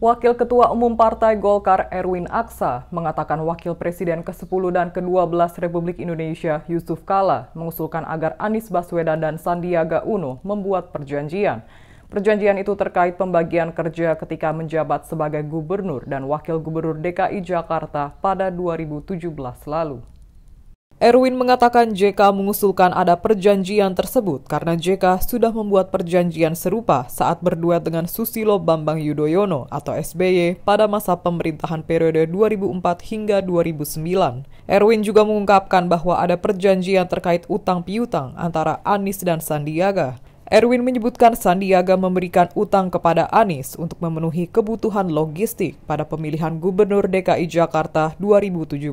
Wakil Ketua Umum Partai Golkar Erwin Aksa mengatakan Wakil Presiden ke-10 dan ke-12 Republik Indonesia Yusuf Kala mengusulkan agar Anies Baswedan dan Sandiaga Uno membuat perjanjian. Perjanjian itu terkait pembagian kerja ketika menjabat sebagai gubernur dan wakil gubernur DKI Jakarta pada 2017 lalu. Erwin mengatakan JK mengusulkan ada perjanjian tersebut karena JK sudah membuat perjanjian serupa saat berduet dengan Susilo Bambang Yudhoyono atau SBY pada masa pemerintahan periode 2004 hingga 2009. Erwin juga mengungkapkan bahwa ada perjanjian terkait utang piutang antara Anies dan Sandiaga. Erwin menyebutkan Sandiaga memberikan utang kepada Anies untuk memenuhi kebutuhan logistik pada pemilihan Gubernur DKI Jakarta 2017.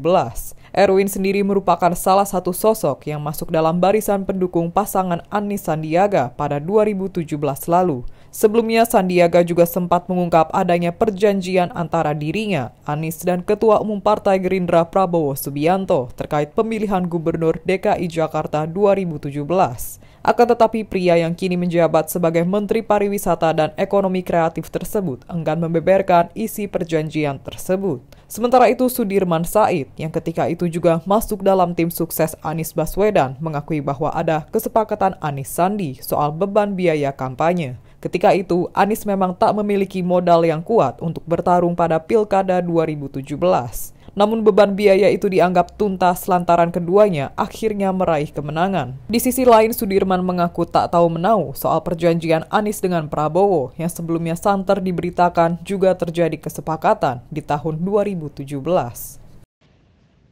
Erwin sendiri merupakan salah satu sosok yang masuk dalam barisan pendukung pasangan Anies Sandiaga pada 2017 lalu. Sebelumnya, Sandiaga juga sempat mengungkap adanya perjanjian antara dirinya, Anies, dan Ketua Umum Partai Gerindra Prabowo Subianto terkait pemilihan Gubernur DKI Jakarta 2017. Akan tetapi pria yang kini menjabat sebagai Menteri Pariwisata dan Ekonomi Kreatif tersebut enggan membeberkan isi perjanjian tersebut. Sementara itu Sudirman Said yang ketika itu juga masuk dalam tim sukses Anies Baswedan mengakui bahwa ada kesepakatan Anies Sandi soal beban biaya kampanye. Ketika itu, Anies memang tak memiliki modal yang kuat untuk bertarung pada Pilkada 2017. Namun beban biaya itu dianggap tuntas lantaran keduanya akhirnya meraih kemenangan. Di sisi lain, Sudirman mengaku tak tahu menau soal perjanjian Anies dengan Prabowo yang sebelumnya santer diberitakan juga terjadi kesepakatan di tahun 2017.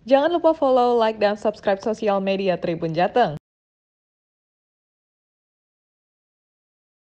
Jangan lupa follow, like, dan subscribe sosial media Tribun Jateng.